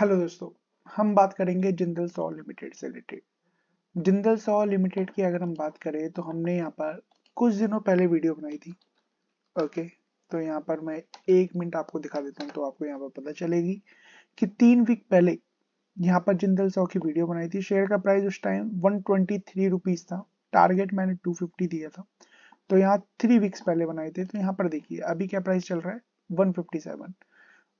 hello दोस्तों हम बात करेंगे जिंदल सॉ लिमिटेड से रिलेटेड जिंदल सॉ लिमिटेड की अगर हम बात करें तो हमने यहाँ पर कुछ दिनों पहले वीडियो बनाई थी ओके तो यहाँ पर मैं एक मिनट आपको दिखा देता हूँ तो आपको यहाँ पर पता चलेगी कि तीन वीक पहले यहाँ पर जिंदल सॉ की वीडियो बनाई थी शेयर का प्राइस उस टाइम वन ट्वेंटी था टारगेट मैंने टू दिया था तो यहाँ थ्री वीक्स पहले बनाए थे तो यहाँ पर देखिए अभी क्या प्राइस चल रहा है वन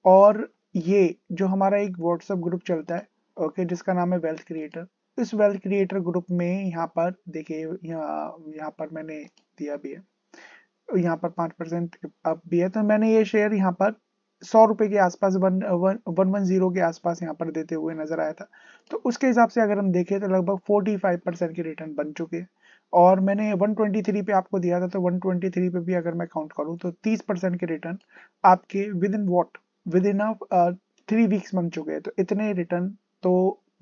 और ये जो हमारा एक व्हाट्सएप ग्रुप चलता है ओके जिसका नाम है वेल्थ क्रिएटर इस वेल्थ क्रिएटर ग्रुप में यहाँ पर देखिए यहाँ यहाँ पर मैंने दिया भी है यहाँ पर पाँच परसेंट अप भी है तो मैंने ये शेयर यहाँ पर सौ रुपये के आसपास one one one one zero के आसपास यहाँ पर देते हुए नजर आया था तो उसके हिसाब से अगर हम देखें तो लगभग फोर्टी फाइव परसेंट के रिटर्न बन चुके हैं और मैंने 123 पे आपको दिया था तो 123 पे भी अगर मैं काउंट करूँ तो 30 परसेंट के रिटर्न आपके within what within three weeks बन चुके हैं तो इतने रिटर्न तो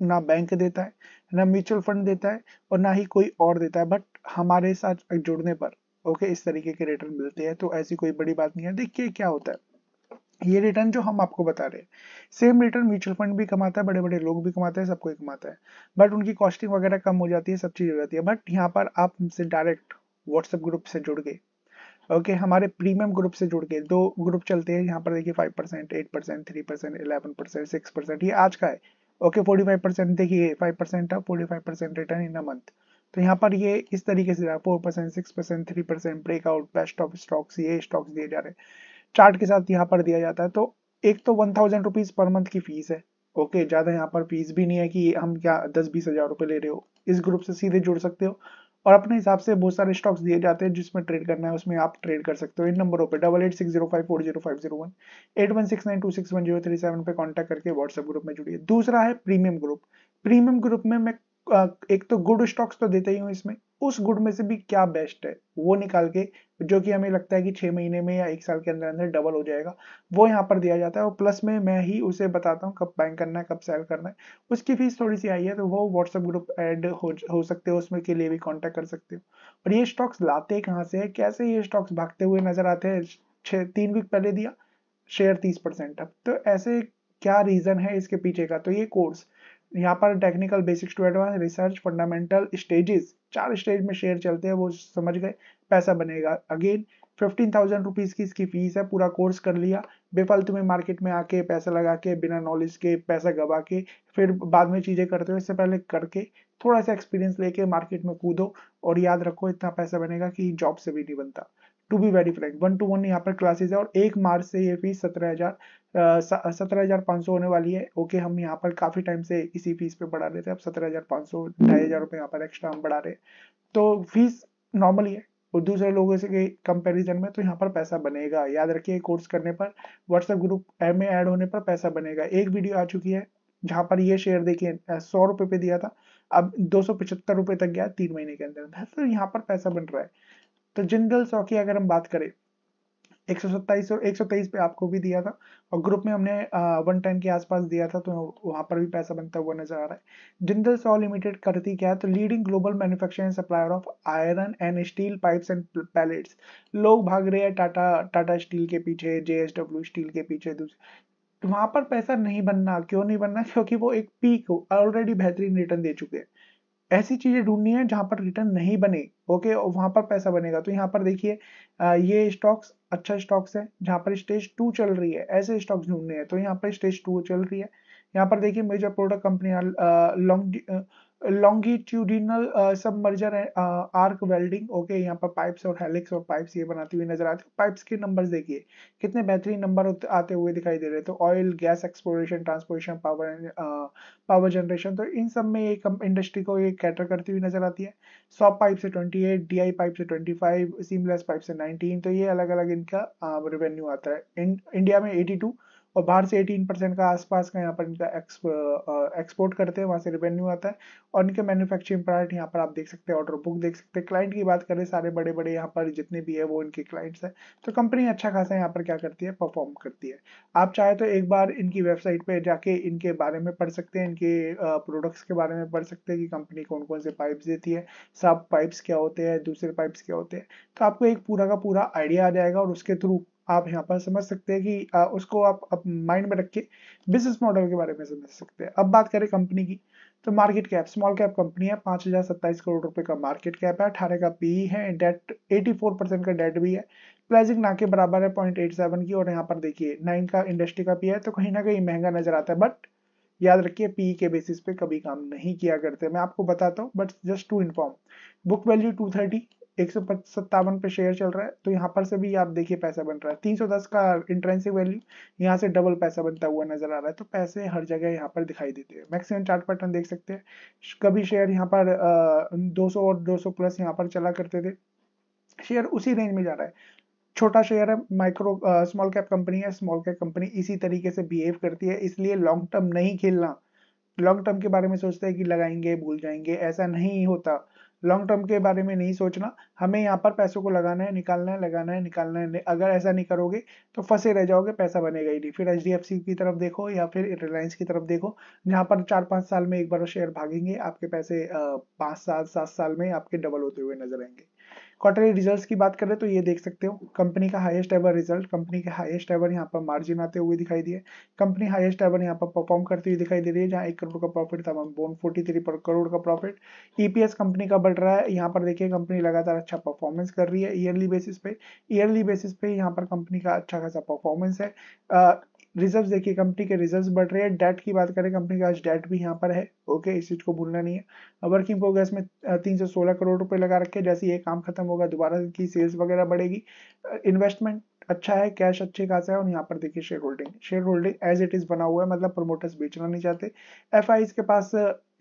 ना बैंक देता है ना म्यूचुअल फंड देता है और ना ही कोई और देता है बट हमारे साथ जुड़ने पर ओके इस तरीके के रिटर्न मिलते हैं तो ऐसी कोई बड़ी बात नहीं है देखिए क्या होता है ये रिटर्न जो हम आपको बता रहे हैं सेम रिटर्न म्यूचुअल फंड भी कमाता है बड़े बड़े लोग भी कमाते हैं सबको कमाता है बट उनकी कॉस्टिंग वगैरह कम हो जाती है सब चीज़ हो जाती है बट यहाँ पर आप डायरेक्ट व्हाट्सएप ग्रुप से जुड़ गए ओके okay, हमारे प्रीमियम ग्रुप से जुड़ के दो ग्रुप चलते हैं यहाँ पर देखिए five percent eight percent three percent eleven percent six percent ये आज का है ओके फोर्टी फाइव परसेंट देखिए five percent of forty five percent return in a month तो यहाँ पर ये इस तरीके से रहा four percent six percent three percent breakout best of stocks ये स्टॉक्स दिए जा रहे हैं चार्ट के साथ यहाँ पर दिया जाता है तो एक तो one thousand rupees per month की फीस है ओके ज़्यादा यहाँ पर फीस भी नहीं है कि हम क्या दस बीस हज़ार रुपए ले रहे हो इस ग्रुप से सीधे जुड़ सकते हो और अपने हिसाब से बहुत सारे स्टॉक्स दिए जाते हैं जिसमें ट्रेड करना है उसमें आप ट्रेड कर सकते हो इन नंबरों पर double eight six zero five four zero five zero one eight one six nine two six one zero three seven पे कॉन्टेक्ट करके व्हाट्सएप ग्रुप में जुड़िए दूसरा है प्रीमियम ग्रुप प्रीमियम ग्रुप में मैं एक तो गुड स्टॉक्स तो देता ही हूँ इसमें उस गुड में से भी क्या बेस्ट है वो निकाल के जो कि हमें लगता है कि छह महीने में या एक साल के अंदर अंदर डबल हो जाएगा वो यहाँ पर दिया जाता है और प्लस में मैं ही उसे बताता हूँ कब बैंक करना है कब सेल करना है उसकी फीस थोड़ी सी आई है तो वो व्हाट्सएप ग्रुप ऐड हो हो सकते हो उसमें के लिए भी कॉन्टेक्ट कर सकते हो और ये स्टॉक्स लाते कहाँ से है कैसे ये स्टॉक्स भागते हुए नजर आते हैं छः तीन वीक पहले दिया शेयर तीस परसेंट अब तो ऐसे क्या रीज़न है इसके पीछे का तो ये कोर्स यहाँ पर technical basics to advance research fundamental stages चार स्टेज में शेयर चलते हैं वो समझ गए पैसा बनेगा अगेन फिफ्टीन थाउजेंड रुपीज़ की इसकी फ़ीस है पूरा कोर्स कर लिया बेफालतू में मार्केट में आके पैसा लगा के बिना नॉलेज के पैसा गवा के फिर बाद में चीज़ें करते हो इससे पहले करके थोड़ा सा एक्सपीरियंस लेके मार्केट में कूदो और याद रखो इतना पैसा बनेगा कि जॉब से भी नहीं बनता to be verified one two one यहाँ पर क्लासेज है और एक मार्च से ये फीस सत्रह हजार सत्रह हजार पाँच सौ होने वाली है ओके हम यहाँ पर काफी टाइम से इसी फीस पे बढ़ा रहे थे अब सत्रह हजार पाँच सौ ढाई हजार रुपये यहाँ पर एक्स्ट्रा हम बढ़ा रहे तो फीस नॉर्मली है और दूसरे लोगों से कंपैरिजन में तो यहाँ पर पैसा बनेगा याद रखिए कोर्स करने पर व्हाट्सएप ग्रुप में एड होने पर पैसा बनेगा एक वीडियो आ चुकी है जहाँ पर ये शेयर देखिए सौ रुपये पे दिया था अब दो सौ पचहत्तर रुपये तक गया तीन महीने के अंदर तो यहाँ पर पैसा बन रहा है तो जनरल सौ की अगर हम बात करें एक सौ सत्ताईस और एक सौ तेईस पे आपको भी दिया था और ग्रुप में हमने वन टेन के आसपास दिया था तो वहां पर भी पैसा बनता हुआ नजर आ रहा है जिंदल सॉ लिमिटेड करती क्या है तो leading global manufacturing supplier of iron and steel pipes and pellets लोग भाग रहे हैं टाटा टाटा स्टील के पीछे जेएसडब्ल्यू स्टील के पीछे दूसरे वहां पर पैसा नहीं बनना क्यों नहीं बनना क्योंकि वो एक पीक ऑलरेडी बेहतरीन रिटर्न दे चुके हैं ऐसी चीजें ढूंढनी है जहां पर रिटर्न नहीं बने ओके और वहां पर पैसा बनेगा तो यहाँ पर देखिए ये स्टॉक्स अच्छा स्टॉक्स है जहां पर स्टेज टू चल रही है ऐसे स्टॉक्स ढूंढने हैं तो यहाँ पर स्टेज टू चल रही है यहाँ पर देखिए major product company long longitudinal submerged है आर्क वेल्डिंग ओके यहाँ पर पाइप्स और हेलिक्स और पाइप्स ये बनाती हुई नजर आती है पाइप्स के नंबर्स देखिए कितने बेहतरीन नंबर आते हुए दिखाई दे रहे तो oil gas exploration transportation power power generation तो इन सब में ये इंडस्ट्री को ये कैटर करती हुई नजर आती है सॉप पाइप से twenty eight D I pipe से ट्वेंटी फाइव सीमलेस पाइप से नाइनटीन तो ये अलग अलग इनका रेवेन्यू uh, आता है इंडिया में एटी टू और बाहर से 18 परसेंट का आसपास का यहाँ पर इनका एक्सपोर्ट करते हैं वहाँ से रेवेन्यू आता है और इनके मैन्युफैक्चरिंग प्लांट यहाँ पर आप देख सकते हैं ऑर्डर बुक देख सकते हैं क्लाइंट की बात करें सारे बड़े बड़े यहाँ पर जितने भी है वो इनके क्लाइंट्स हैं तो कंपनी अच्छा खासा यहाँ पर क्या करती है परफॉर्म करती है आप चाहे तो एक बार इनकी वेबसाइट पर जाके इनके बारे में पढ़ सकते हैं इनके प्रोडक्ट्स के बारे में पढ़ सकते हैं कि कंपनी कौन कौन से पाइप देती है सब पाइप्स क्या होते हैं दूसरे पाइप्स क्या होते हैं तो आपको एक पूरा का पूरा आइडिया आ जाएगा और उसके थ्रू आप यहाँ पर समझ सकते हैं कि आ, उसको आप, आप माइंड में रख के बिजनेस मॉडल के बारे में समझ सकते हैं अब बात करें कंपनी की तो market cap small cap company है पांच हज़ार सत्ताईस करोड़ रुपए का मार्केट कैप है अठारह का पी e है डेट एटी फोर परसेंट का डेट भी है प्राइसिंग ना के बराबर है पॉइंट एट सेवन की और यहाँ पर देखिए नाइन का इंडस्ट्री का पी e है तो कहीं ना कहीं महंगा नजर आता है बट याद रखिए पी e के बेसिस पे कभी काम नहीं किया करते मैं आपको बताता हूँ but just to inform book value two thirty एक सौ सत्तावन पे शेयर चल रहा है तो यहाँ पर से भी आप देखिए पैसा बन रहा है 310 का इंट्रेंसिक वैल्यू यहाँ से डबल पैसा बनता हुआ नजर आ रहा है तो पैसे हर जगह यहाँ पर दिखाई देते हैं मैक्सिमम चार्ट पैटर्न देख सकते हैं कभी शेयर यहाँ पर आ, 200 और 200 प्लस यहाँ पर चला करते थे शेयर उसी रेंज में जा रहा है छोटा शेयर है माइक्रो स्मॉल कैप कंपनी है स्मॉल कैप कंपनी इसी तरीके से बिहेव करती है इसलिए लॉन्ग टर्म नहीं खेलना लॉन्ग टर्म के बारे में सोचते हैं कि लगाएंगे भूल जाएंगे ऐसा नहीं होता लॉन्ग टर्म के बारे में नहीं सोचना हमें यहाँ पर पैसों को लगाना है निकालना है लगाना है निकालना है अगर ऐसा नहीं करोगे तो फंसे रह जाओगे पैसा बनेगा ही नहीं फिर एच की तरफ देखो या फिर रिलायंस की तरफ देखो जहाँ पर चार पाँच साल में एक बार शेयर भागेंगे आपके पैसे पाँच साल सात साल में आपके डबल होते हुए नजर आएंगे क्वार्टरली रिजल्ट्स की बात करें तो ये देख सकते हो कंपनी का हाईएस्ट एवर रिजल्ट कंपनी के हाईएस्ट एवर यहाँ पर मार्जिन आते हुए दिखाई दिए कंपनी हाईएस्ट एवर यहाँ पर परफॉर्म करती हुई दिखाई दे रही है जहाँ एक करोड़ का प्रॉफिट था वन फोर्टी थ्री करोड़ का प्रॉफिट ईपीएस कंपनी का बढ़ रहा है यहाँ पर देखिए कंपनी लगातार अच्छा परफॉर्मेंस कर रही है ईयरली बेसिस पे ईयरली बेसिस पे यहाँ पर कंपनी का अच्छा खासा परफॉर्मेंस है रिजर्व देखिए कंपनी के रिजर्व बढ़ रहे हैं डेट की बात करें कंपनी का आज डेट भी यहाँ पर है ओके इस चीज़ को भूलना नहीं है वर्किंग प्रोग्रेस में तीन सौ सोलह करोड़ रुपए लगा रखे जैसे ये काम खत्म होगा दोबारा की सेल्स वगैरह बढ़ेगी इन्वेस्टमेंट अच्छा है कैश अच्छे खासा है और यहाँ पर देखिए shareholding shareholding as it is बना हुआ है मतलब प्रमोटर्स बेचना नहीं चाहते एफ के पास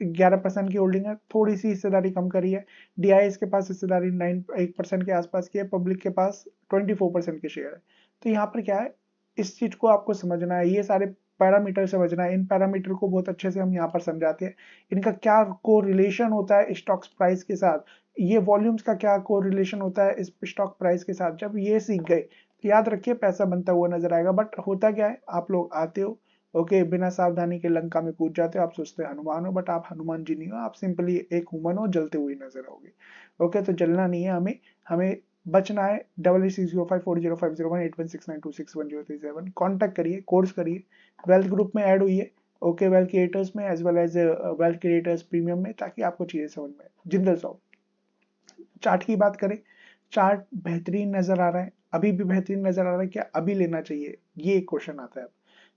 ग्यारह परसेंट की होल्डिंग है थोड़ी सी हिस्सेदारी कम करी है डी के पास हिस्सेदारी नाइन एक परसेंट के आसपास की है पब्लिक के पास ट्वेंटी फोर परसेंट के शेयर है तो यहाँ पर क्या है इस चीज को आपको समझना है ये सारे पैरामीटर समझना है इन पैरामीटर को बहुत अच्छे से हम यहाँ पर समझाते हैं इनका क्या को रिलेशन होता है स्टॉक्स प्राइस के साथ ये वॉल्यूम्स का क्या को रिलेशन होता है इस स्टॉक प्राइस के साथ जब ये सीख गए तो याद रखिए पैसा बनता हुआ नजर आएगा बट होता क्या है आप लोग आते हो ओके okay, बिना सावधानी के लंका में कूद जाते हो आप सोचते हो हनुमान हो बट आप हनुमान जी नहीं हो आप सिंपली एक हुमन हो जलते हुए नजर आओगे ओके okay, तो जलना नहीं है हमें हमें बचना है double eight six zero five four zero five zero one eight one six nine two six one zero three seven contact करिए कोर्स करिए वेल्थ ग्रुप में ऐड हुई है ओके वेल्थ क्रिएटर्स में as well as wealth creators premium में ताकि आपको चीज़ें समझ में जिंदल सॉफ चार्ट की बात करें चार्ट बेहतरीन नज़र आ रहा है अभी भी बेहतरीन नज़र आ रहा है क्या अभी लेना चाहिए ये एक क्वेश्चन आता है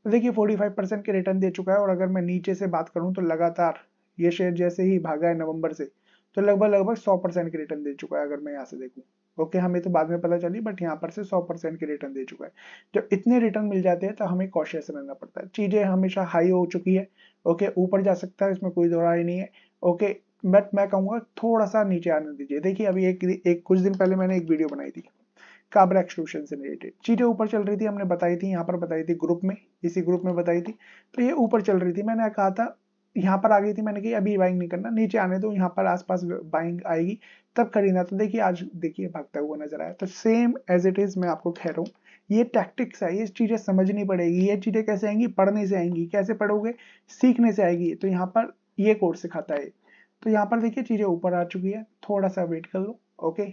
तो देखिए फोर्टी फाइव परसेंट के रिटर्न दे चुका है और अगर मैं नीचे से बात करूं तो लगातार ये शेयर जैसे ही भागा है नवंबर से तो लगभग लगभग सौ परसेंट के रिटर्न दे चुका है अगर मैं यहाँ से देखूँ ओके हमें तो बाद में पता चली बट यहाँ पर से 100 परसेंट के रिटर्न दे चुका है जब इतने रिटर्न मिल जाते हैं तो हमें कॉशियस रहना पड़ता है चीजें हमेशा हाई हो चुकी है ओके ऊपर जा सकता है इसमें कोई दोहराई नहीं है ओके बट मैं कहूंगा थोड़ा सा नीचे आने दीजिए देखिए अभी एक, एक कुछ दिन पहले मैंने एक वीडियो बनाई थी काबरा एक्सट्रूशन से रिलेटेड चीज़ें ऊपर चल रही थी हमने बताई थी यहाँ पर बताई थी ग्रुप में इसी ग्रुप में बताई थी तो ये ऊपर चल रही थी मैंने कहा था यहाँ पर आ गई थी मैंने कही अभी बाइंग नहीं करना नीचे आने दो यहाँ पर आसपास बाइंग आएगी तब खरीदना तो देखिए आज देखिए भागता हुआ नजर आया तो सेम एज इट इज मैं आपको कह रहा हूँ ये टैक्टिक्स है ये चीज़ें समझनी पड़ेगी ये चीज़ें कैसे आएंगी पढ़ने से आएंगी कैसे पढ़ोगे सीखने से आएगी तो यहाँ पर ये कोर्स सिखाता है तो यहाँ पर देखिए चीज़ें ऊपर आ चुकी है थोड़ा सा वेट कर लो ओके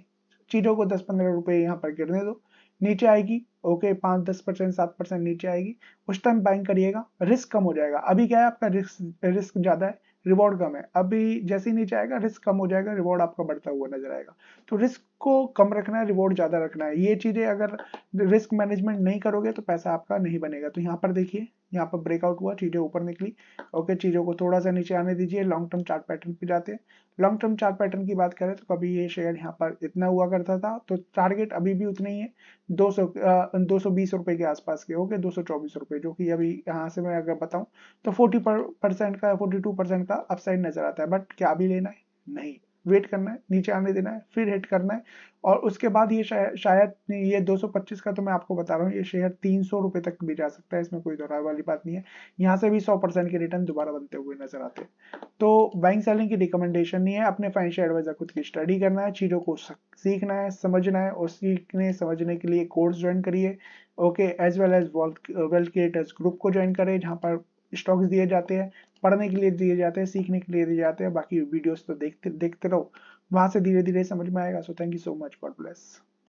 चीज़ों को दस पंद्रह रुपए यहाँ पर गिरने दो नीचे आएगी ओके पांच दस परसेंट सात परसेंट नीचे आएगी उस टाइम बाइंग करिएगा रिस्क कम हो जाएगा अभी क्या है आपका रिस्क रिस्क ज़्यादा है रिवॉर्ड कम है अभी जैसे ही नीचे आएगा रिस्क कम हो जाएगा रिवॉर्ड आपका बढ़ता हुआ नजर आएगा तो रिस्क को कम रखना है रिवॉर्ड ज़्यादा रखना है ये चीज़ें अगर रिस्क मैनेजमेंट नहीं करोगे तो पैसा आपका नहीं बनेगा तो यहाँ पर देखिए यहाँ पर ब्रेकआउट हुआ चीजें ऊपर निकली ओके चीजों को थोड़ा सा नीचे आने दीजिए लॉन्ग टर्म चार्ट पैटर्न पे जाते हैं लॉन्ग टर्म चार्ट पैटर्न की बात करें तो कभी ये शेयर यहाँ पर इतना हुआ करता था तो टारगेट अभी भी उतना ही है दो सौ दो रुपए के आसपास के ओके दो सौ जो कि अभी यहाँ से मैं अगर बताऊँ तो फोर्टी परसेंट का फोर्टी परसेंट का अपसाइड नजर आता है बट क्या अभी लेना है नहीं वेट करना है नीचे आने देना है फिर हिट करना है और उसके बाद ये शायद शायद ये 225 का तो मैं आपको बता रहा हूँ ये शेयर तीन सौ तक भी जा सकता है इसमें कोई दोहराव वाली बात नहीं है यहाँ से भी 100 परसेंट के रिटर्न दोबारा बनते हुए नजर आते हैं तो बैंक सेलिंग की रिकमेंडेशन नहीं है अपने फाइनेंशियल एडवाइजर खुद की स्टडी करना है चीज़ों को सीखना है समझना है और सीखने समझने के लिए कोर्स ज्वाइन करिए okay as well as wealth creators group को ज्वाइन करें जहाँ पर स्टॉक्स दिए जाते हैं पढ़ने के लिए दिए जाते हैं सीखने के लिए दिए जाते हैं बाकी वीडियोस तो देखते देखते रहो वहां से धीरे धीरे समझ में आएगा so thank you so much God bless